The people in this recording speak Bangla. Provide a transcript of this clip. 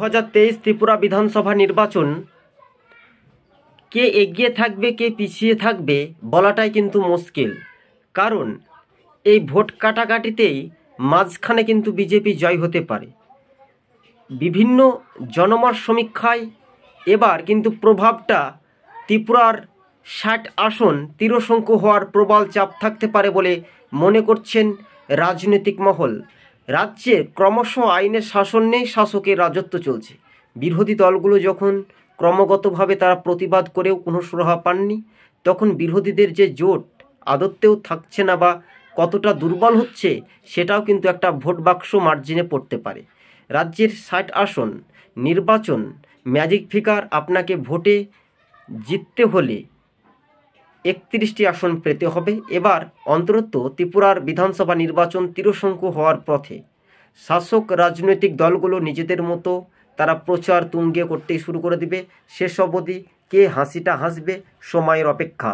দু ত্রিপুরা বিধানসভা নির্বাচন কে এগিয়ে থাকবে কে পিছিয়ে থাকবে বলাটাই কিন্তু মুশকিল কারণ এই ভোট কাটাকাটিতেই মাঝখানে কিন্তু বিজেপি জয় হতে পারে বিভিন্ন জনমত সমীক্ষায় এবার কিন্তু প্রভাবটা ত্রিপুরার ষাট আসন তিরসংখ্য হওয়ার প্রবল চাপ থাকতে পারে বলে মনে করছেন রাজনৈতিক মহল রাজ্যে ক্রমশ আইনের শাসন নেই শাসকের রাজত্ব চলছে বিরোধী দলগুলো যখন ক্রমাগতভাবে তারা প্রতিবাদ করেও কোনো সুরাহা পাননি তখন বিরোধীদের যে জোট আদত্তেও থাকছে না বা কতটা দুর্বল হচ্ছে সেটাও কিন্তু একটা ভোট বাক্স মার্জিনে পড়তে পারে রাজ্যের ষাট আসন নির্বাচন ম্যাজিক ফিকার আপনাকে ভোটে জিততে হলে একত্রিশটি আসন পেতে হবে এবার অন্তরত ত্রিপুরার বিধানসভা নির্বাচন তিরশঙ্কু হওয়ার পথে শাসক রাজনৈতিক দলগুলো নিজেদের মতো তারা প্রচার তুঙ্গে করতেই শুরু করে দিবে শেষ অবধি কে হাসিটা হাসবে সময়ের অপেক্ষা